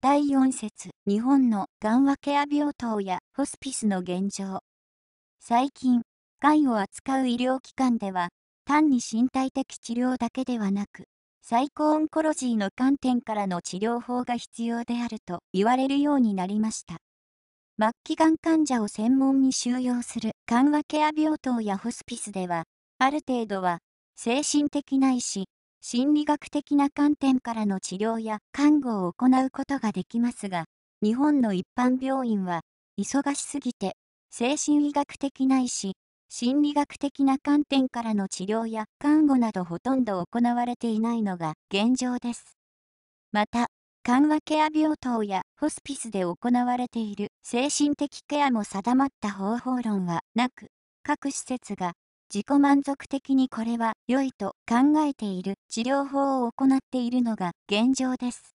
第4節日本のがんわケア病棟やホスピスの現状最近がんを扱う医療機関では単に身体的治療だけではなく最高オンコロジーの観点からの治療法が必要であると言われるようになりました末期がん患者を専門に収容する緩和ケア病棟やホスピスではある程度は精神的な医師心理学的な観点からの治療や看護を行うことができますが、日本の一般病院は、忙しすぎて、精神医学的な医師、心理学的な観点からの治療や看護などほとんど行われていないのが現状です。また、緩和ケア病棟やホスピスで行われている精神的ケアも定まった方法論はなく、各施設が自己満足的にこれは良いと考えている治療法を行っているのが現状です。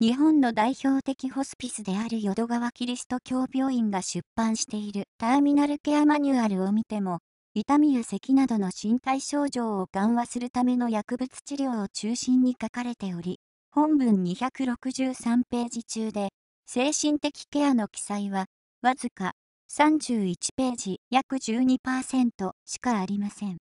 日本の代表的ホスピスである淀川キリスト教病院が出版しているターミナルケアマニュアルを見ても、痛みや咳などの身体症状を緩和するための薬物治療を中心に書かれており、本文263ページ中で、精神的ケアの記載は、わずか31ページ約12%しかありません。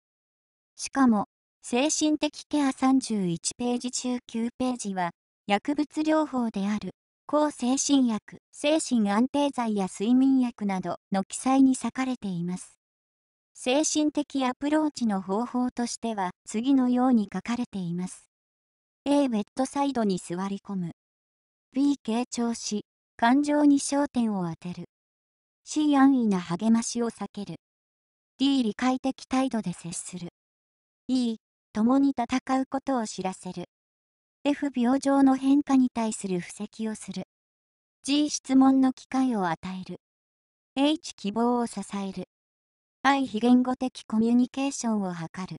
しかも、精神的ケア31ページ中9ページは、薬物療法である、抗精神薬、精神安定剤や睡眠薬などの記載に割かれています。精神的アプローチの方法としては、次のように書かれています。A ウェットサイドに座り込む。B 傾聴し、感情に焦点を当てる。C 安易な励ましを避ける D 理解的態度で接する E 共に戦うことを知らせる F 病状の変化に対する布石をする G 質問の機会を与える H 希望を支える I 非言語的コミュニケーションを図る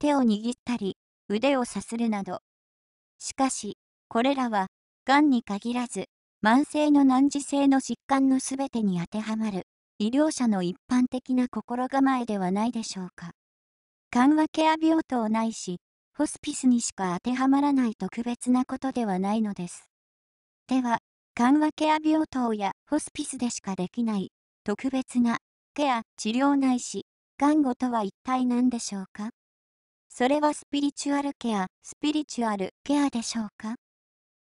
手を握ったり腕をさするなどしかしこれらはがんに限らず慢性の難治性の疾患のすべてに当てはまる、医療者の一般的な心構えではないでしょうか。緩和ケア病棟ないし、ホスピスにしか当てはまらない特別なことではないのです。では、緩和ケア病棟やホスピスでしかできない特別なケア、治療ないし、看護とは一体何でしょうかそれはスピリチュアルケア、スピリチュアルケアでしょうか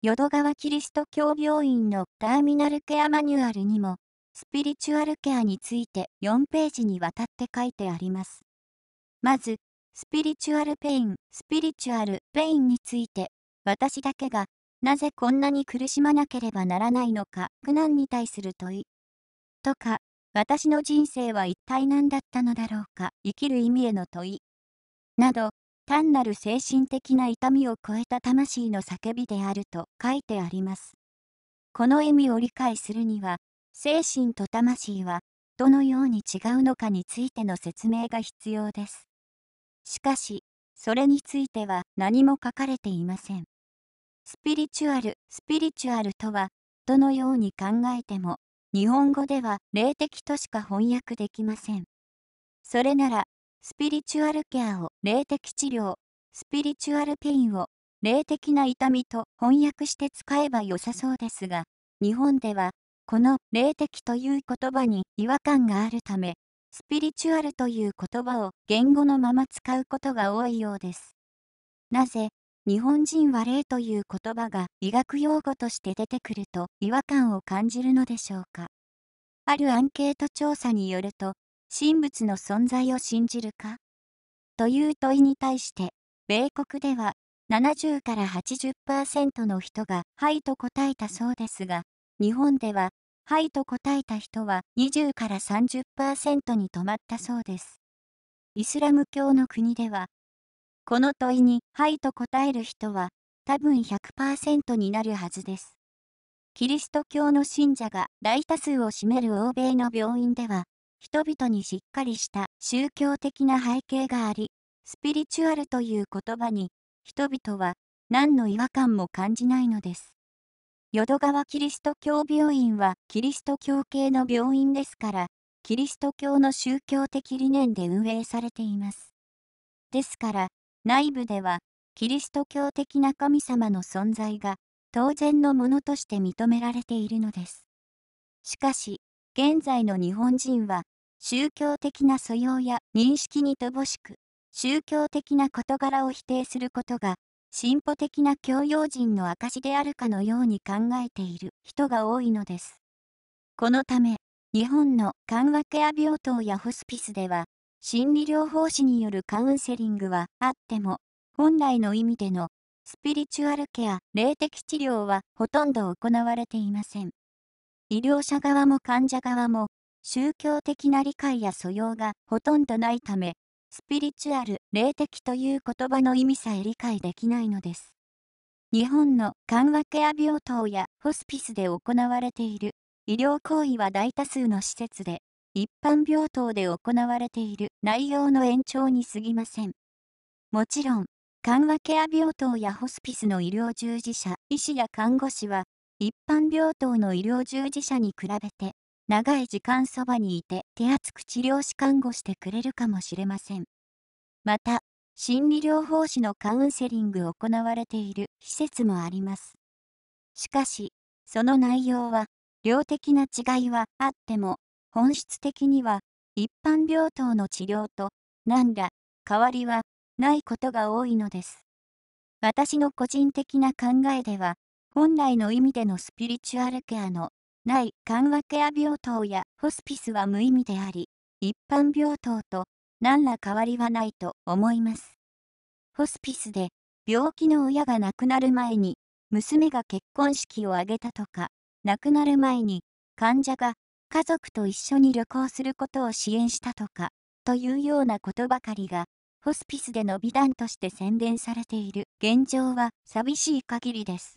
淀川キリスト教病院のターミナルケアマニュアルにも、スピリチュアルケアについて4ページにわたって書いてあります。まず、スピリチュアルペイン、スピリチュアルペインについて、私だけがなぜこんなに苦しまなければならないのか、苦難に対する問い。とか、私の人生は一体何だったのだろうか、生きる意味への問い。など、単なる精神的な痛みを超えた魂の叫びであると書いてあります。この意味を理解するには、精神と魂はどのように違うのかについての説明が必要です。しかし、それについては何も書かれていません。スピリチュアル、スピリチュアルとは、どのように考えても、日本語では霊的としか翻訳できません。それなら、スピリチュアルケアを霊的治療、スピリチュアルペインを霊的な痛みと翻訳して使えば良さそうですが、日本ではこの霊的という言葉に違和感があるため、スピリチュアルという言葉を言語のまま使うことが多いようです。なぜ、日本人は霊という言葉が医学用語として出てくると違和感を感じるのでしょうか。あるアンケート調査によると、神仏の存在を信じるかという問いに対して、米国では70から80%の人がはいと答えたそうですが、日本でははいと答えた人は20から30%に止まったそうです。イスラム教の国では、この問いにはいと答える人は多分100%になるはずです。キリスト教の信者が大多数を占める欧米の病院では、人々にしっかりした宗教的な背景があり、スピリチュアルという言葉に人々は何の違和感も感じないのです。淀川キリスト教病院はキリスト教系の病院ですから、キリスト教の宗教的理念で運営されています。ですから、内部ではキリスト教的な神様の存在が当然のものとして認められているのです。しかし、現在の日本人は宗教的な素養や認識に乏しく、宗教的な事柄を否定することが、進歩的な教養人の証であるかのように考えている人が多いのです。このため、日本の緩和ケア病棟やホスピスでは、心理療法士によるカウンセリングはあっても、本来の意味でのスピリチュアルケア、霊的治療はほとんど行われていません。医療者側も患者側も、宗教的な理解や素養がほとんどないため、スピリチュアル、霊的という言葉の意味さえ理解できないのです。日本の緩和ケア病棟やホスピスで行われている医療行為は大多数の施設で、一般病棟で行われている内容の延長に過ぎません。もちろん、緩和ケア病棟やホスピスの医療従事者、医師や看護師は、一般病棟の医療従事者に比べて、長い時間そばにいて手厚く治療し看護してくれるかもしれません。また、心理療法士のカウンセリング行われている施設もあります。しかし、その内容は、量的な違いはあっても、本質的には、一般病棟の治療と、何ら、変わりは、ないことが多いのです。私の個人的な考えでは、本来の意味でのスピリチュアルケアのない緩和ケア病棟やホスピスは無意味であり、一般病棟と何ら変わりはないと思います。ホスピスで病気の親が亡くなる前に娘が結婚式を挙げたとか、亡くなる前に患者が家族と一緒に旅行することを支援したとか、というようなことばかりが、ホスピスでの美談として宣伝されている現状は寂しい限りです。